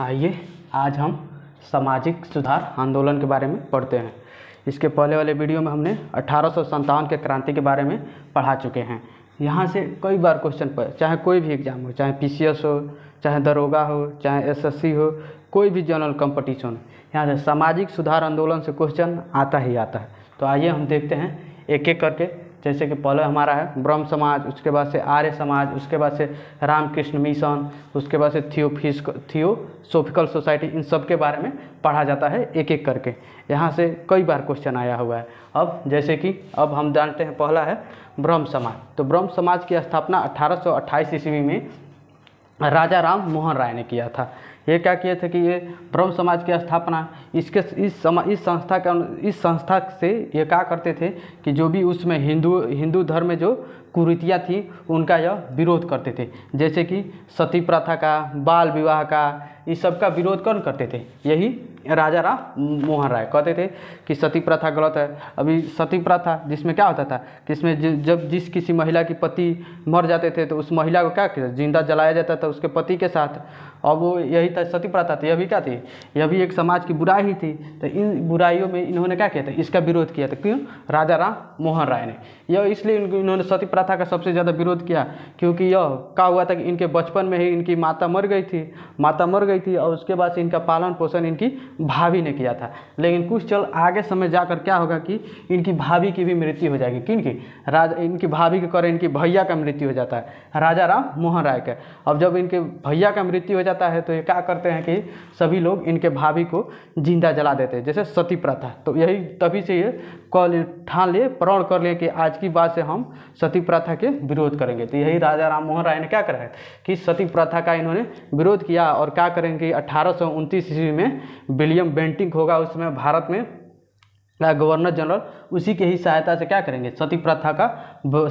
आइए आज हम सामाजिक सुधार आंदोलन के बारे में पढ़ते हैं इसके पहले वाले वीडियो में हमने अठारह के क्रांति के बारे में पढ़ा चुके हैं यहाँ से कई बार क्वेश्चन पर चाहे कोई भी एग्ज़ाम हो चाहे पी हो चाहे दरोगा हो चाहे एस हो कोई भी जनरल कंपटीशन यहाँ से सामाजिक सुधार आंदोलन से क्वेश्चन आता ही आता है तो आइए हम देखते हैं एक एक करके जैसे कि पहले हमारा है ब्रह्म समाज उसके बाद से आर्य समाज उसके बाद से रामकृष्ण मिशन उसके बाद से थियोफिस थियोसोफिकल सोसाइटी इन सब के बारे में पढ़ा जाता है एक एक करके यहाँ से कई बार क्वेश्चन आया हुआ है अब जैसे कि अब हम जानते हैं पहला है ब्रह्म समाज तो ब्रह्म समाज की स्थापना अठारह ईस्वी में राजा राम मोहन राय ने किया था ये क्या किए थे कि ये ब्रह्म समाज की स्थापना इसके इस समा इस संस्था के इस संस्था से ये क्या करते थे कि जो भी उसमें हिंदू हिंदू धर्म में जो कुरीतियाँ थी उनका यह विरोध करते थे जैसे कि सती प्रथा का बाल विवाह का इस सब का विरोध कौन करते थे यही राजा राम मोहन राय कहते थे कि सती प्रथा गलत है अभी सती प्रथा जिसमें क्या होता था कि इसमें जब जिस किसी महिला की पति मर जाते थे तो उस महिला को क्या किया जिंदा जलाया जाता था उसके पति के साथ और वो यही था सती प्रथा थी यह भी क्या थी यह भी एक समाज की बुराई ही थी तो इन बुराइयों में इन्होंने क्या किया था इसका विरोध किया था क्यों राजा राम मोहन राय ने यह इसलिए इन्होंने सती प्रथा प्रथा का सबसे ज़्यादा विरोध किया क्योंकि यह कहा हुआ था कि इनके बचपन में ही इनकी माता मर गई थी माता मर गई थी और उसके बाद से इनका पालन पोषण इनकी भाभी ने किया था लेकिन कुछ चल आगे समय जाकर क्या होगा कि इनकी भाभी की भी मृत्यु हो जाएगी किन की इनकी भाभी के कारण इनकी भैया का मृत्यु हो जाता है राजा राम मोहन राय का अब जब इनके भैया का मृत्यु हो जाता है तो ये क्या करते हैं कि सभी लोग इनके भाभी को जिंदा जला देते हैं जैसे सती प्रथा तो यही तभी से ये कॉल ठान लिए प्रण कर लिए कि आज की बात से हम सती प्रथा प्रथा के विरोध करेंगे तो यही राजा राम मोहन राय ने क्या करा है कि सती प्रथा का इन्होंने विरोध किया और क्या करेंगे अठारह ईस्वी में विलियम बेंटिंग होगा उस समय भारत में गवर्नर जनरल उसी के ही सहायता से क्या करेंगे सती प्रथा का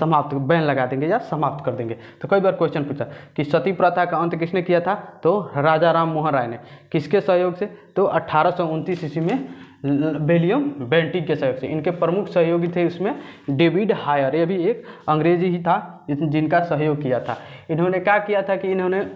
समाप्त बैन लगा देंगे या समाप्त कर देंगे तो कई बार क्वेश्चन पूछा कि सती प्रथा का अंत किसने किया था तो राजा राम मोहन राय ने किसके सहयोग से तो अठारह ईस्वी में बेलियम बेंटिक के सहयोग से इनके प्रमुख सहयोगी थे इसमें डेविड हायर ये भी एक अंग्रेजी ही था जिनका सहयोग किया था इन्होंने क्या किया था कि इन्होंने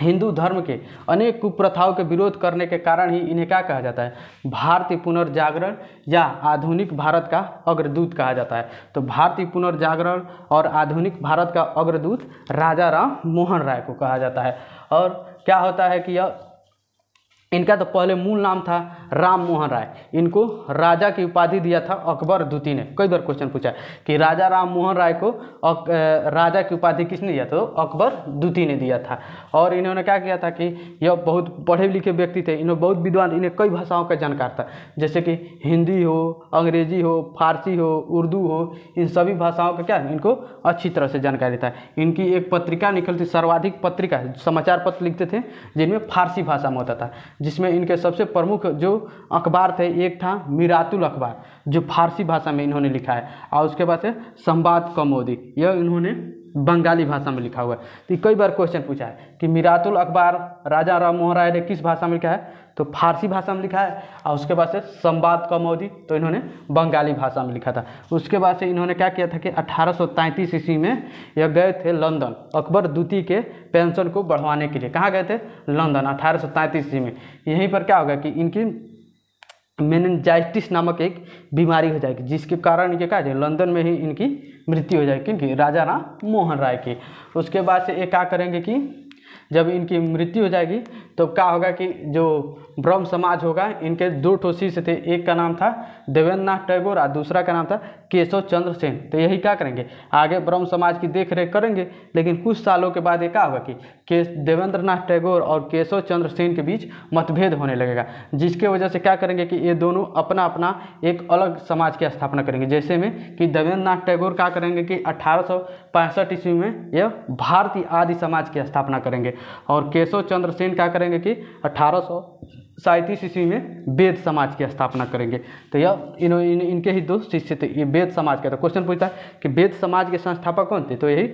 हिंदू धर्म के अनेक कुप्रथाओं के विरोध करने के कारण ही इन्हें क्या कहा जाता है भारतीय पुनर्जागरण या आधुनिक भारत का अग्रदूत कहा जाता है तो भारतीय पुनर्जागरण और आधुनिक भारत का अग्रदूत राजा राम मोहन राय को कहा जाता है और क्या होता है कि यह इनका तो पहले मूल नाम था राम मोहन राय इनको राजा की उपाधि दिया था अकबर द्वितीय ने कई बार क्वेश्चन पूछा कि राजा राम मोहन राय को अक, राजा की उपाधि किसने दिया था तो अकबर द्वितीय ने दिया था और इन्होंने क्या किया था कि यह बहुत पढ़े लिखे व्यक्ति थे इन्होंने बहुत विद्वान इन्हें कई भाषाओं का जानकार था जैसे कि हिंदी हो अंग्रेजी हो फारसी हो उर्दू हो इन सभी भाषाओं का क्या इनको अच्छी तरह से जानकारी था इनकी एक पत्रिका निकलती सर्वाधिक पत्रिका समाचार पत्र लिखते थे जिनमें फारसी भाषा में होता था जिसमें इनके सबसे प्रमुख जो अखबार थे एक था मीरातुल अखबार जो फारसी भाषा में इन्होंने लिखा है और उसके बाद है संवाद कमोदी यह इन्होंने बंगाली भाषा में लिखा हुआ है तो कई बार क्वेश्चन पूछा है कि मिरातुल अखबार राजा राम मोहन राय ने किस भाषा में लिखा है तो फारसी भाषा में लिखा है और उसके बाद से संवाद का मोदी तो इन्होंने बंगाली भाषा में लिखा था उसके बाद से इन्होंने क्या किया था कि अठारह ईस्वी में यह गए थे लंदन अकबर द्वितीय के पेंशन को बढ़वाने के लिए कहाँ गए थे लंदन अठारह ईस्वी में यहीं पर क्या होगा कि इनकी मेनजाइटिस नामक एक बीमारी हो जाएगी जिसके कारण ये क्या लंदन में ही इनकी मृत्यु हो जाएगी क्योंकि राजा राम मोहन राय की उसके बाद से ये क्या करेंगे कि जब इनकी मृत्यु हो जाएगी तो क्या होगा कि जो ब्रह्म समाज होगा इनके दो ठो शिष्य थे एक का नाम था देवेंद्र नाथ टैगोर और दूसरा का नाम था केशव चंद्र सेन तो यही क्या करेंगे आगे ब्रह्म समाज की देख रेख करेंगे लेकिन कुछ सालों के बाद ये क्या होगा कि देवेंद्र नाथ टैगोर और केशव चंद्र सेन के बीच मतभेद होने लगेगा जिसके वजह से क्या करेंगे कि ये दोनों अपना अपना एक अलग समाज की स्थापना करेंगे जैसे में कि देवेंद्र नाथ टैगोर क्या करेंगे कि अठारह ईस्वी में यह भारतीय आदि समाज की स्थापना करेंगे और केशव चंद्र सेन क्या करेंगे कि अठारह सौ सैंतीस ईस्वी में वेद समाज की स्थापना करेंगे तो यह इन, इन इनके ही दो शिष्य थे ये वेद समाज का था क्वेश्चन पूछता है कि वेद समाज के संस्थापक कौन थे तो यही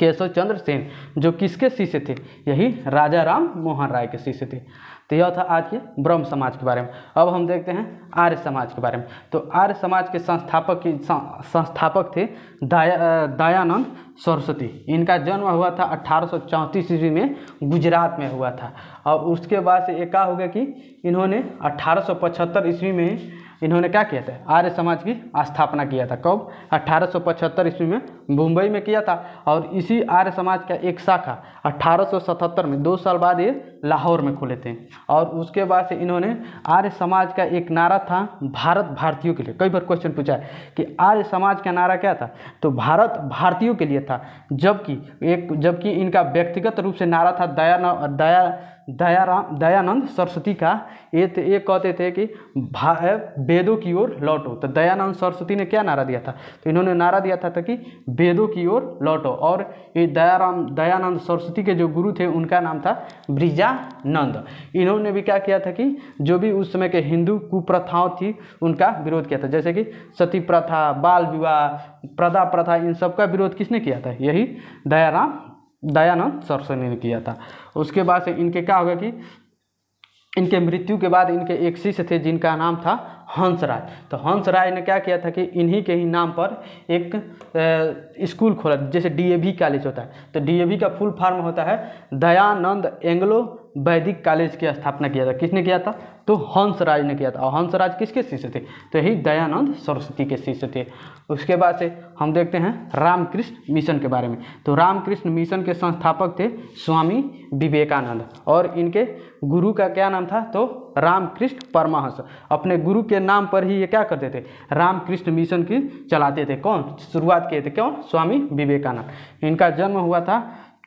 केशव चंद्र सेन जो किसके शिष्य थे यही राजा राम मोहन राय के शिष्य थे तो यह था आज के ब्रह्म समाज के बारे में अब हम देखते हैं आर्य समाज के बारे में तो आर्य समाज के संस्थापक की संस्थापक थे दया दयानंद सरस्वती इनका जन्म हुआ था अट्ठारह ईस्वी में गुजरात में हुआ था और उसके बाद से एक हो गया कि इन्होंने अट्ठारह ईस्वी में इन्होंने क्या किया था आर्य समाज की स्थापना किया था कब 1875 ईस्वी में मुंबई में किया था और इसी आर्य समाज का एक शाखा 1877 में दो साल बाद ये लाहौर में खुले थे और उसके बाद से इन्होंने आर्य समाज का एक नारा था भारत भारतीयों के लिए कई बार क्वेश्चन पूछा है कि आर्य समाज का नारा क्या था तो भारत भारतीयों के लिए था जबकि एक जबकि इनका व्यक्तिगत रूप से नारा था दया न दया दयाराम दयानंद सरस्वती का ये ये कहते थे कि भा वेदों की ओर लौटो तो दयानंद सरस्वती ने क्या नारा दिया था तो इन्होंने नारा दिया था, था कि वेदों की ओर लौटो और ये दयाराम दयानंद सरस्वती के जो गुरु थे उनका नाम था ब्रिजानंद इन्होंने भी क्या किया था कि जो भी उस समय के हिंदू कुप्रथाओं थी उनका विरोध किया था जैसे कि सती प्रथा बाल विवाह प्रदा प्रथा इन सब का विरोध किसने किया था यही दयाराम दयानंद सरस्वती ने किया था उसके बाद से इनके क्या होगा कि इनके मृत्यु के बाद इनके एक शिष्य थे जिनका नाम था राय तो राय ने क्या किया था कि इन्हीं के ही नाम पर एक स्कूल खोला जैसे डीएवी कॉलेज होता है तो डीएवी का फुल फॉर्म होता है दयानंद एंग्लो वैदिक कॉलेज की स्थापना किया था किसने किया था तो हंसराज ने किया था और हंसराज किसके शिष्य थे तो यही दयानंद सरस्वती के शिष्य थे उसके बाद से हम देखते हैं रामकृष्ण मिशन के बारे में तो रामकृष्ण मिशन के संस्थापक थे स्वामी विवेकानंद और इनके गुरु का क्या नाम था तो रामकृष्ण परमहंस अपने गुरु के नाम पर ही ये क्या करते थे रामकृष्ण मिशन की चलाते थे कौन शुरुआत किए थे कौन स्वामी विवेकानंद इनका जन्म हुआ था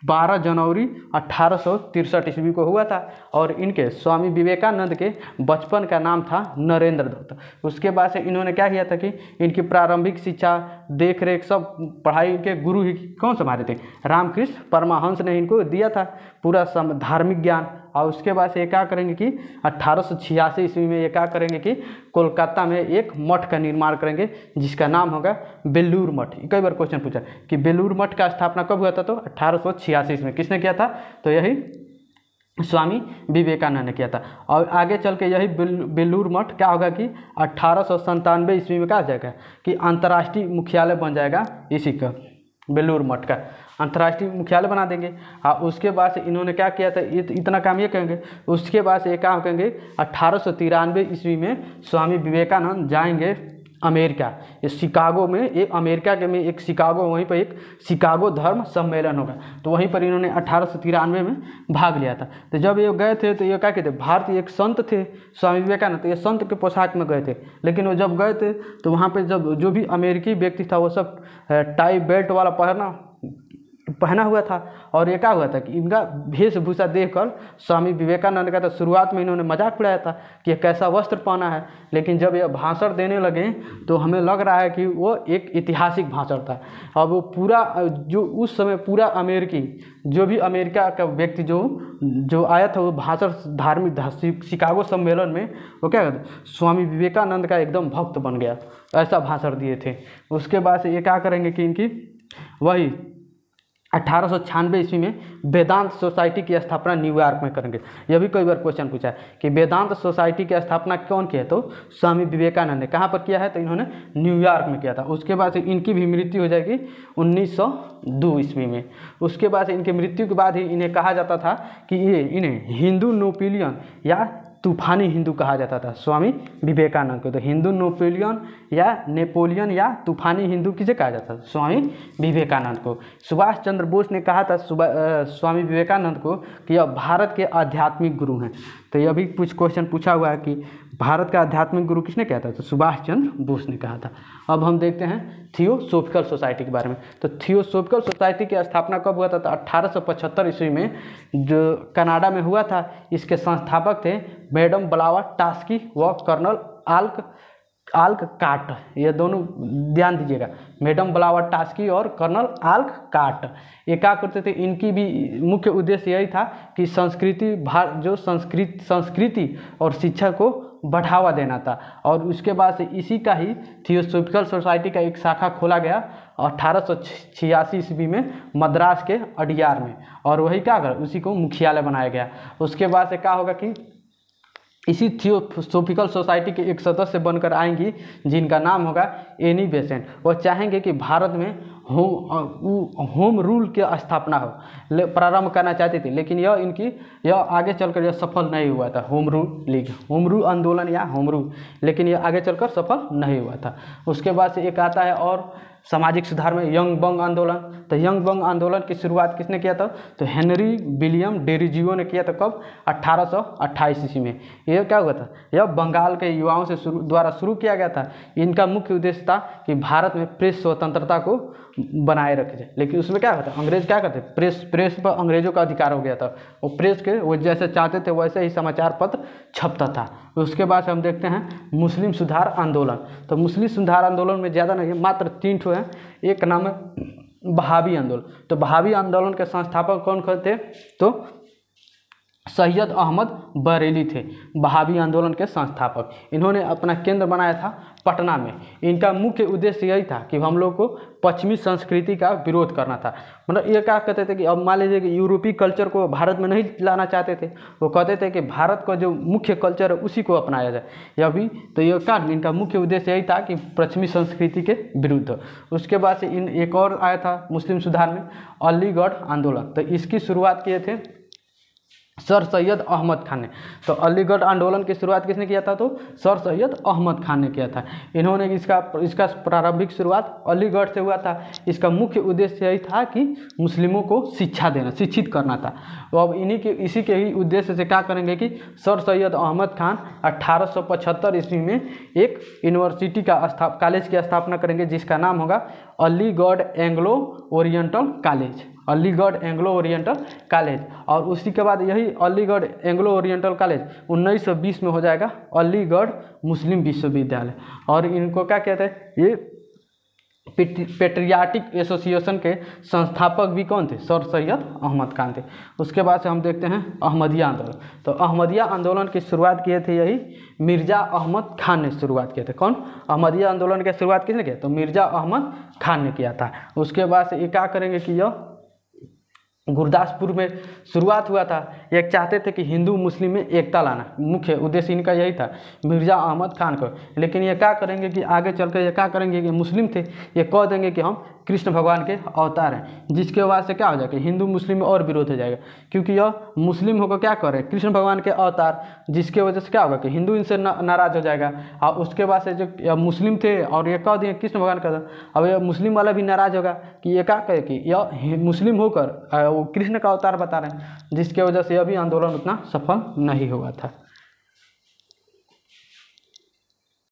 12 जनवरी अट्ठारह ईस्वी को हुआ था और इनके स्वामी विवेकानंद के बचपन का नाम था नरेंद्र दत्त उसके बाद से इन्होंने क्या किया था कि इनकी प्रारंभिक शिक्षा देख रेख सब पढ़ाई के गुरु ही कौन संभाले थे रामकृष्ण परमाहंस ने इनको दिया था पूरा सम धार्मिक ज्ञान और उसके बाद से ये क्या करेंगे कि अट्ठारह ईस्वी में ये क्या करेंगे कि कोलकाता में एक मठ का निर्माण करेंगे जिसका नाम होगा बेलूर मठ कई बार क्वेश्चन पूछा कि बेलूर मठ का स्थापना कब हुआ था तो अट्ठारह ईस्वी में किसने किया था तो यही स्वामी विवेकानंद ने किया था और आगे चल के यही बेलूर मठ क्या होगा कि अट्ठारह ईस्वी में क्या आ जाएगा कि अंतर्राष्ट्रीय मुख्यालय बन जाएगा इसी का बेलूर मठ का अंतर्राष्ट्रीय मुख्यालय बना देंगे और हाँ, उसके बाद से इन्होंने क्या किया था इत, इतना काम ये कहेंगे उसके बाद से ये काम कहेंगे अट्ठारह ईस्वी में स्वामी विवेकानंद जाएंगे अमेरिका ये शिकागो में एक अमेरिका के में एक शिकागो वहीं पर एक शिकागो धर्म सम्मेलन होगा तो वहीं पर इन्होंने अठारह में भाग लिया था तो जब ये गए थे तो ये क्या कहते भारत एक संत थे स्वामी विवेकानंद तो ये संत के पोशाक में गए थे लेकिन वो जब गए थे तो वहाँ पर जब जो भी अमेरिकी व्यक्ति था वो सब टाई बेल्ट वाला पहना पहना हुआ था और ये क्या हुआ था कि इनका वेशभूषा देखकर स्वामी विवेकानंद का तो शुरुआत में इन्होंने मजाक उड़ाया था कि कैसा वस्त्र पहना है लेकिन जब यह भाषण देने लगे तो हमें लग रहा है कि वो एक ऐतिहासिक भाषण था अब वो पूरा जो उस समय पूरा अमेरिकी जो भी अमेरिका का व्यक्ति जो जो आया था वो भाषण धार्मिक शिकागो सम्मेलन में वो क्या कहते स्वामी विवेकानंद का एकदम भक्त बन गया ऐसा भाषण दिए थे उसके बाद से ये क्या करेंगे कि इनकी वही अठारह ईस्वी में वेदांत सोसाइटी की स्थापना न्यूयॉर्क में करेंगे यह भी कई बार क्वेश्चन पूछा है कि वेदांत सोसाइटी की स्थापना कौन की है तो स्वामी विवेकानंद ने कहाँ पर किया है तो इन्होंने न्यूयॉर्क में किया था उसके बाद से इनकी भी मृत्यु हो जाएगी 1902 ईस्वी में उसके बाद से इनकी मृत्यु के बाद ही इन्हें कहा जाता था कि ये इन्हें हिंदू नोपिलियन या तूफानी हिंदू कहा जाता था स्वामी विवेकानंद को तो हिंदू नेपोलियन या नेपोलियन या तूफानी हिंदू किसे कहा जाता था स्वामी विवेकानंद को सुभाष चंद्र बोस ने कहा था स्वामी विवेकानंद को कि यह भारत के आध्यात्मिक गुरु हैं तो यह भी कुछ क्वेश्चन पूछा हुआ है कि भारत का आध्यात्मिक गुरु किसने कहा था तो सुभाष चंद्र बोस ने कहा था अब हम देखते हैं थियोसोफिकल सोसाइटी के बारे में तो थियोसोफिकल सोसाइटी की स्थापना कब हुआ था तो अट्ठारह ईस्वी में जो कनाडा में हुआ था इसके संस्थापक थे मैडम बलावा टास्की व कर्नल आल्क आल्क काट ये दोनों ध्यान दीजिएगा मैडम बलावा टास्की और कर्नल आल्क काट ये क्या करते थे इनकी भी मुख्य उद्देश्य यही था कि संस्कृति भार जो संस्कृत संस्कृति और शिक्षा को बढ़ावा देना था और उसके बाद से इसी का ही थियोसोफिकल सोसाइटी का एक शाखा खोला गया अठारह सौ छियासी ईस्वी में मद्रास के अडियार में और वही क्या कर उसी को मुख्यालय बनाया गया उसके बाद से क्या होगा कि इसी थियोसोफिकल सोसाइटी के एक सदस्य बनकर आएंगी जिनका नाम होगा एनी बेसेंट वो चाहेंगे कि भारत में होम होम रूल की स्थापना हो प्रारंभ करना चाहती थी लेकिन यह इनकी यह आगे चलकर यह सफल नहीं हुआ था Home Rule League home rule आंदोलन या होम रूल लेकिन यह आगे चलकर सफल नहीं हुआ था उसके बाद से एक आता है और सामाजिक सुधार में यंग बंग आंदोलन तो यंग बंग आंदोलन की शुरुआत किसने किया था तो हेनरी विलियम डेरिजियो ने किया था कब अट्ठारह ईस्वी में यह क्या हुआ था यह बंगाल के युवाओं से शुरू द्वारा शुरू किया गया था इनका मुख्य उद्देश्य था कि भारत में प्रेस स्वतंत्रता को बनाए रखे थे लेकिन उसमें क्या होता अंग्रेज क्या करते प्रेस प्रेस पर अंग्रेजों का अधिकार हो गया था वो प्रेस के वो जैसे चाहते थे वैसे ही समाचार पत्र छपता था उसके बाद हम देखते हैं मुस्लिम सुधार आंदोलन तो मुस्लिम सुधार आंदोलन में ज़्यादा नहीं मात्र तीन ठो हैं एक नाम है बहावी आंदोलन तो बहावी आंदोलन के संस्थापक कौन कौन थे तो सैयद अहमद बरेली थे बहावी आंदोलन के संस्थापक इन्होंने अपना केंद्र बनाया था पटना में इनका मुख्य उद्देश्य यही था कि हम लोग को पश्चिमी संस्कृति का विरोध करना था मतलब ये क्या कहते थे कि अब मान लीजिए कि यूरोपीय कल्चर को भारत में नहीं लाना चाहते थे वो कहते थे कि भारत का जो मुख्य कल्चर है उसी को अपनाया जाए यह भी तो ये क्या इनका मुख्य उद्देश्य यही था कि पश्चिमी संस्कृति के विरुद्ध उसके बाद से इन एक और आया था मुस्लिम सुधार में अलीगढ़ आंदोलन तो इसकी शुरुआत किए थे सर सैयद अहमद खान ने तो अलीगढ़ आंदोलन की शुरुआत किसने किया था तो सर सैयद अहमद खान ने किया था इन्होंने इसका इसका प्रारंभिक शुरुआत अलीगढ़ से हुआ था इसका मुख्य उद्देश्य यही था कि मुस्लिमों को शिक्षा देना शिक्षित करना था तो अब इन्हीं के इसी के ही उद्देश्य से क्या करेंगे कि सर सैयद अहमद खान अट्ठारह ईस्वी में एक यूनिवर्सिटी का स्थाप कॉलेज की स्थापना करेंगे जिसका नाम होगा Aligarh Anglo Oriental College Aligarh Anglo Oriental College और उसी के बाद यही अलीगढ़ एंग्लो ओरिएंटल कॉलेज 1920 में हो जाएगा अलीगढ़ मुस्लिम विश्वविद्यालय और इनको क्या कहते हैं ये पेट्रियाटिक एसोसिएशन के संस्थापक भी कौन थे सर सैयद अहमद खान थे उसके बाद से हम देखते हैं अहमदिया आंदोलन तो अहमदिया आंदोलन की शुरुआत किए थे यही मिर्ज़ा अहमद खान ने शुरुआत किए थे कौन अहमदिया आंदोलन की शुरुआत किसने किया तो मिर्ज़ा अहमद खान ने किया था उसके बाद से ये क्या करेंगे कि यह गुरदासपुर में शुरुआत हुआ था ये चाहते थे कि हिंदू मुस्लिम में एकता लाना मुख्य उद्देश्य इनका यही था मिर्ज़ा अहमद खान को लेकिन ये क्या करेंगे कि आगे चलकर ये क्या करेंगे कि मुस्लिम थे ये कह देंगे कि हम कृष्ण भगवान के अवतार हैं जिसके वजह से क्या हो जाएगा हिंदू मुस्लिम में और विरोध हो जाएगा क्योंकि यह मुस्लिम होकर क्या करें कृष्ण भगवान के अवतार जिसके वजह से क्या होगा कि हिंदू इनसे नाराज़ हो जाएगा और उसके बाद से जो मुस्लिम थे और ये कह दिए कृष्ण भगवान का अब यह मुस्लिम वाला भी नाराज़ होगा कि ये क्या कहे कि यह मुस्लिम होकर वो कृष्ण का अवतार बता रहे हैं जिसके वजह से अभी आंदोलन उतना सफल नहीं हुआ था